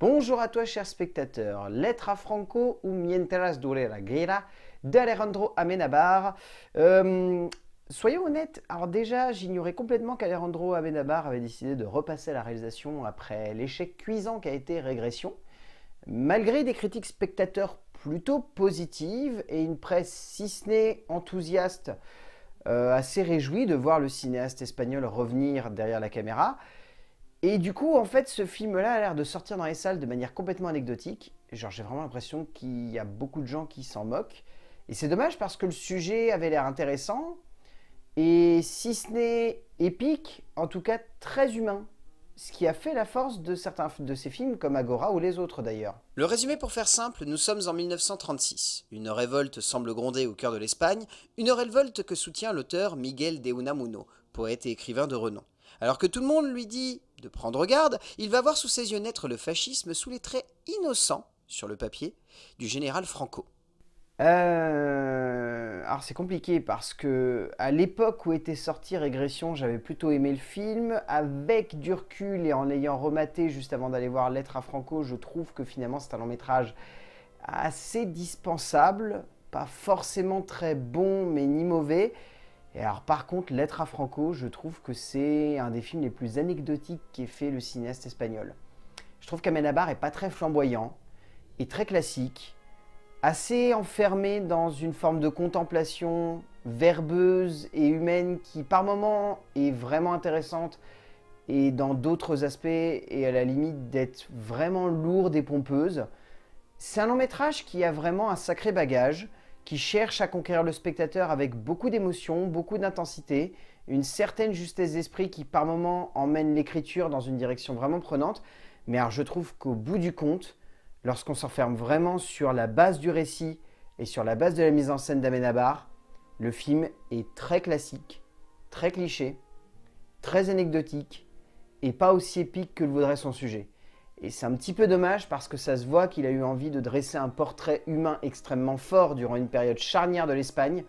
Bonjour à toi, chers spectateurs. à Franco ou Mientras dure la guerra d'Alejandro Amenabar. Euh, soyons honnêtes, alors déjà, j'ignorais complètement qu'Alejandro Amenabar avait décidé de repasser à la réalisation après l'échec cuisant qu'a été Régression. Malgré des critiques spectateurs plutôt positives et une presse, si ce n'est enthousiaste, euh, assez réjouie de voir le cinéaste espagnol revenir derrière la caméra, et du coup, en fait, ce film-là a l'air de sortir dans les salles de manière complètement anecdotique. Genre, j'ai vraiment l'impression qu'il y a beaucoup de gens qui s'en moquent. Et c'est dommage parce que le sujet avait l'air intéressant. Et si ce n'est épique, en tout cas très humain. Ce qui a fait la force de certains de ces films, comme Agora ou les autres d'ailleurs. Le résumé pour faire simple, nous sommes en 1936. Une révolte semble gronder au cœur de l'Espagne, une révolte que soutient l'auteur Miguel de Unamuno, poète et écrivain de renom. Alors que tout le monde lui dit de prendre garde, il va voir sous ses yeux naître le fascisme sous les traits innocents, sur le papier, du général Franco. Euh, alors c'est compliqué parce que à l'époque où était sorti Régression, j'avais plutôt aimé le film. Avec du et en ayant rematé juste avant d'aller voir Lettre à Franco, je trouve que finalement c'est un long métrage assez dispensable, pas forcément très bon mais ni mauvais par contre, Lettre à Franco, je trouve que c'est un des films les plus anecdotiques qu'ait fait le cinéaste espagnol. Je trouve qu'Amenabar est pas très flamboyant, est très classique, assez enfermé dans une forme de contemplation verbeuse et humaine qui par moments est vraiment intéressante et dans d'autres aspects est à la limite d'être vraiment lourde et pompeuse. C'est un long métrage qui a vraiment un sacré bagage, qui cherche à conquérir le spectateur avec beaucoup d'émotion, beaucoup d'intensité, une certaine justesse d'esprit qui par moments emmène l'écriture dans une direction vraiment prenante. Mais alors je trouve qu'au bout du compte, lorsqu'on s'enferme vraiment sur la base du récit et sur la base de la mise en scène d'Amenabar, le film est très classique, très cliché, très anecdotique et pas aussi épique que le voudrait son sujet. Et c'est un petit peu dommage parce que ça se voit qu'il a eu envie de dresser un portrait humain extrêmement fort durant une période charnière de l'Espagne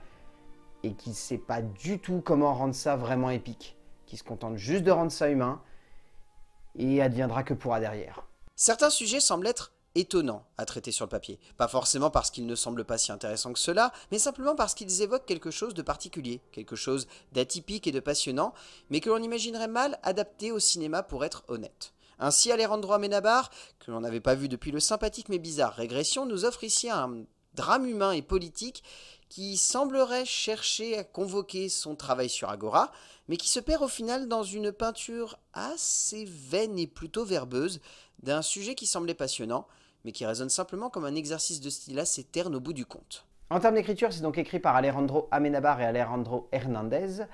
et qu'il ne sait pas du tout comment rendre ça vraiment épique, qu'il se contente juste de rendre ça humain et adviendra que pourra derrière. Certains sujets semblent être étonnants à traiter sur le papier, pas forcément parce qu'ils ne semblent pas si intéressants que cela, mais simplement parce qu'ils évoquent quelque chose de particulier, quelque chose d'atypique et de passionnant, mais que l'on imaginerait mal adapté au cinéma pour être honnête. Ainsi, Alejandro Amenabar, que l'on n'avait pas vu depuis le sympathique mais bizarre Régression, nous offre ici un drame humain et politique qui semblerait chercher à convoquer son travail sur Agora, mais qui se perd au final dans une peinture assez vaine et plutôt verbeuse d'un sujet qui semblait passionnant, mais qui résonne simplement comme un exercice de style assez terne au bout du compte. En termes d'écriture, c'est donc écrit par Alejandro Amenabar et Alejandro Hernandez.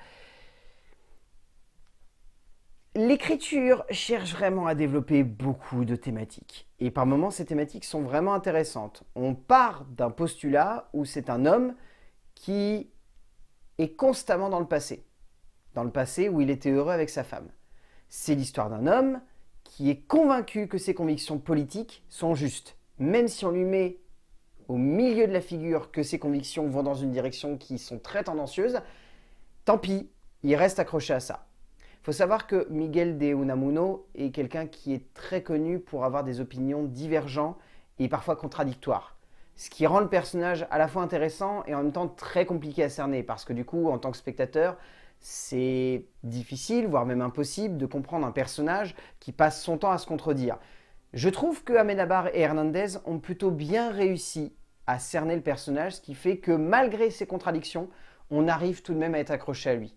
L'écriture cherche vraiment à développer beaucoup de thématiques. Et par moments, ces thématiques sont vraiment intéressantes. On part d'un postulat où c'est un homme qui est constamment dans le passé. Dans le passé où il était heureux avec sa femme. C'est l'histoire d'un homme qui est convaincu que ses convictions politiques sont justes. Même si on lui met au milieu de la figure que ses convictions vont dans une direction qui sont très tendancieuses, tant pis, il reste accroché à ça. Il faut savoir que Miguel de Unamuno est quelqu'un qui est très connu pour avoir des opinions divergentes et parfois contradictoires. Ce qui rend le personnage à la fois intéressant et en même temps très compliqué à cerner, parce que du coup, en tant que spectateur, c'est difficile, voire même impossible, de comprendre un personnage qui passe son temps à se contredire. Je trouve que Amenabar et Hernandez ont plutôt bien réussi à cerner le personnage, ce qui fait que malgré ses contradictions, on arrive tout de même à être accroché à lui.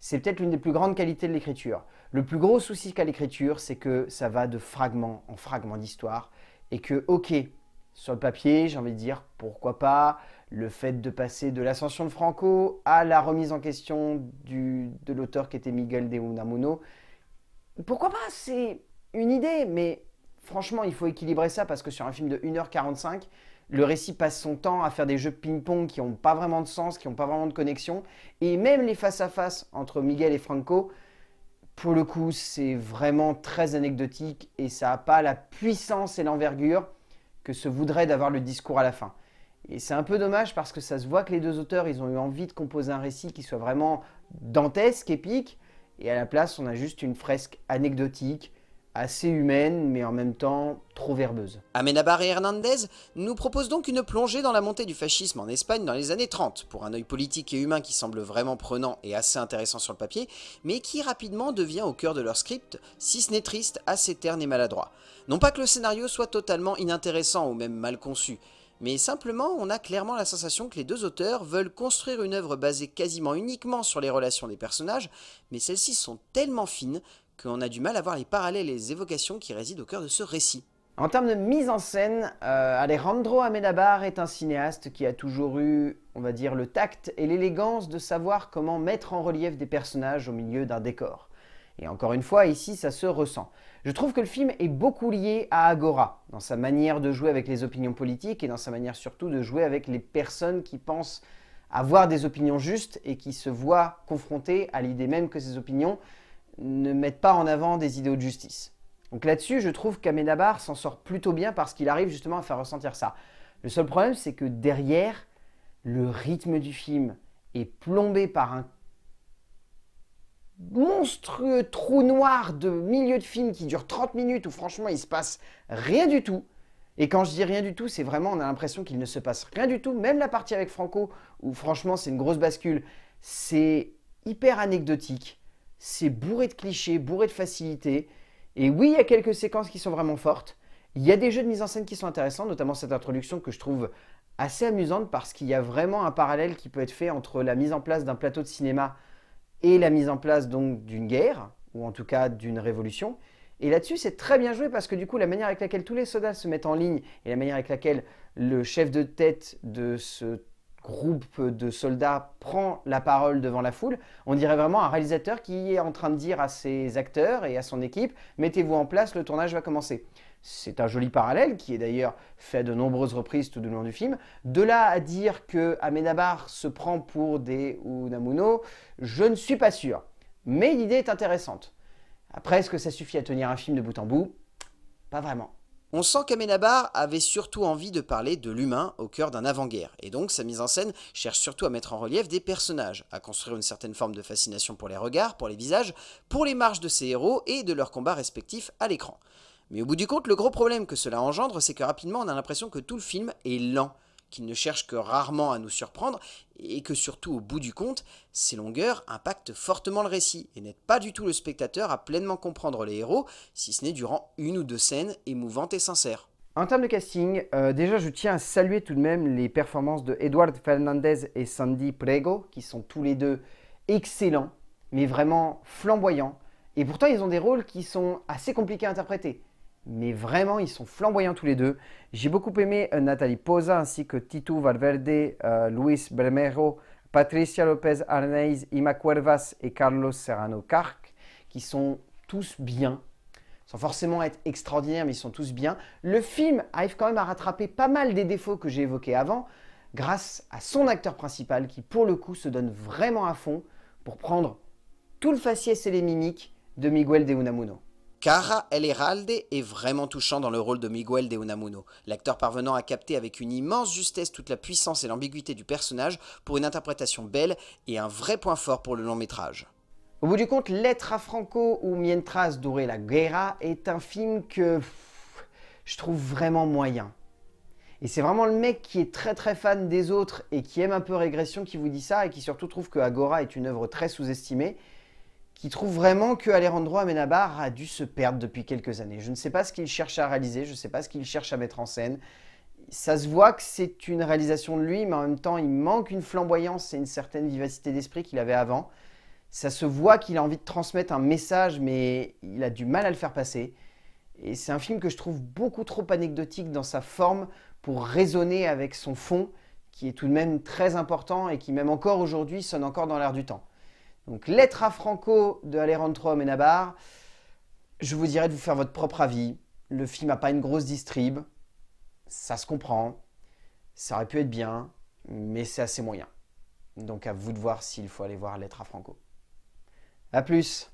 C'est peut-être l'une des plus grandes qualités de l'écriture. Le plus gros souci qu'a l'écriture, c'est que ça va de fragment en fragment d'histoire et que, ok, sur le papier, j'ai envie de dire pourquoi pas le fait de passer de l'ascension de Franco à la remise en question du, de l'auteur qui était Miguel de Unamuno. Pourquoi pas C'est une idée, mais franchement, il faut équilibrer ça parce que sur un film de 1h45, le récit passe son temps à faire des jeux ping-pong qui n'ont pas vraiment de sens, qui n'ont pas vraiment de connexion. Et même les face-à-face -face entre Miguel et Franco, pour le coup, c'est vraiment très anecdotique et ça n'a pas la puissance et l'envergure que se voudrait d'avoir le discours à la fin. Et c'est un peu dommage parce que ça se voit que les deux auteurs, ils ont eu envie de composer un récit qui soit vraiment dantesque, épique, et à la place, on a juste une fresque anecdotique, assez humaine, mais en même temps trop verbeuse. Amenabar et Hernandez nous proposent donc une plongée dans la montée du fascisme en Espagne dans les années 30, pour un œil politique et humain qui semble vraiment prenant et assez intéressant sur le papier, mais qui rapidement devient au cœur de leur script, si ce n'est triste, assez terne et maladroit. Non pas que le scénario soit totalement inintéressant ou même mal conçu, mais simplement on a clairement la sensation que les deux auteurs veulent construire une œuvre basée quasiment uniquement sur les relations des personnages, mais celles-ci sont tellement fines qu'on a du mal à voir les parallèles et les évocations qui résident au cœur de ce récit. En termes de mise en scène, euh, Alejandro Amenabar est un cinéaste qui a toujours eu, on va dire, le tact et l'élégance de savoir comment mettre en relief des personnages au milieu d'un décor. Et encore une fois, ici, ça se ressent. Je trouve que le film est beaucoup lié à Agora, dans sa manière de jouer avec les opinions politiques et dans sa manière surtout de jouer avec les personnes qui pensent avoir des opinions justes et qui se voient confrontées à l'idée même que ces opinions ne mettent pas en avant des idéaux de justice. Donc là-dessus, je trouve qu'Amenabar s'en sort plutôt bien parce qu'il arrive justement à faire ressentir ça. Le seul problème, c'est que derrière, le rythme du film est plombé par un monstrueux trou noir de milieu de film qui dure 30 minutes où franchement il se passe rien du tout. Et quand je dis rien du tout, c'est vraiment on a l'impression qu'il ne se passe rien du tout, même la partie avec Franco où franchement c'est une grosse bascule, c'est hyper anecdotique c'est bourré de clichés, bourré de facilité Et oui, il y a quelques séquences qui sont vraiment fortes. Il y a des jeux de mise en scène qui sont intéressants, notamment cette introduction que je trouve assez amusante parce qu'il y a vraiment un parallèle qui peut être fait entre la mise en place d'un plateau de cinéma et la mise en place donc d'une guerre, ou en tout cas d'une révolution. Et là-dessus, c'est très bien joué parce que du coup, la manière avec laquelle tous les soldats se mettent en ligne et la manière avec laquelle le chef de tête de ce groupe de soldats prend la parole devant la foule, on dirait vraiment un réalisateur qui est en train de dire à ses acteurs et à son équipe mettez-vous en place, le tournage va commencer. C'est un joli parallèle qui est d'ailleurs fait de nombreuses reprises tout au long du film. De là à dire que Amenabar se prend pour des Unamuno, je ne suis pas sûr. Mais l'idée est intéressante. Après, est-ce que ça suffit à tenir un film de bout en bout Pas vraiment. On sent qu'Amenabar avait surtout envie de parler de l'humain au cœur d'un avant-guerre, et donc sa mise en scène cherche surtout à mettre en relief des personnages, à construire une certaine forme de fascination pour les regards, pour les visages, pour les marches de ses héros et de leurs combats respectifs à l'écran. Mais au bout du compte, le gros problème que cela engendre, c'est que rapidement on a l'impression que tout le film est lent, qu'il ne cherche que rarement à nous surprendre, et que surtout au bout du compte, ces longueurs impactent fortement le récit, et n'aident pas du tout le spectateur à pleinement comprendre les héros, si ce n'est durant une ou deux scènes émouvantes et sincères. En termes de casting, euh, déjà je tiens à saluer tout de même les performances de Edward Fernandez et Sandy Prego, qui sont tous les deux excellents, mais vraiment flamboyants. Et pourtant ils ont des rôles qui sont assez compliqués à interpréter mais vraiment, ils sont flamboyants tous les deux. J'ai beaucoup aimé euh, Nathalie Poza, ainsi que Tito Valverde, euh, Luis Belmero, Patricia Lopez Arnaiz, Ima Cuervas et Carlos Serrano Carc, qui sont tous bien, sans forcément être extraordinaires, mais ils sont tous bien. Le film arrive quand même à rattraper pas mal des défauts que j'ai évoqués avant, grâce à son acteur principal qui, pour le coup, se donne vraiment à fond pour prendre tout le faciès et les mimiques de Miguel de Unamuno. Cara El Heralde est vraiment touchant dans le rôle de Miguel de Unamuno, l'acteur parvenant à capter avec une immense justesse toute la puissance et l'ambiguïté du personnage pour une interprétation belle et un vrai point fort pour le long métrage. Au bout du compte, Lettre à Franco ou Mientras Doré la Guerra est un film que je trouve vraiment moyen. Et c'est vraiment le mec qui est très très fan des autres et qui aime un peu régression qui vous dit ça et qui surtout trouve que Agora est une œuvre très sous-estimée qui trouve vraiment que Alejandro Amenabar a dû se perdre depuis quelques années. Je ne sais pas ce qu'il cherche à réaliser, je ne sais pas ce qu'il cherche à mettre en scène. Ça se voit que c'est une réalisation de lui, mais en même temps, il manque une flamboyance et une certaine vivacité d'esprit qu'il avait avant. Ça se voit qu'il a envie de transmettre un message, mais il a du mal à le faire passer. Et c'est un film que je trouve beaucoup trop anecdotique dans sa forme pour résonner avec son fond, qui est tout de même très important et qui, même encore aujourd'hui, sonne encore dans l'air du temps donc lettre à Franco de Alejandro Menabar. Je vous dirais de vous faire votre propre avis. Le film n'a pas une grosse distrib, ça se comprend, ça aurait pu être bien, mais c'est assez moyen. Donc à vous de voir s'il faut aller voir Lettre à Franco. A plus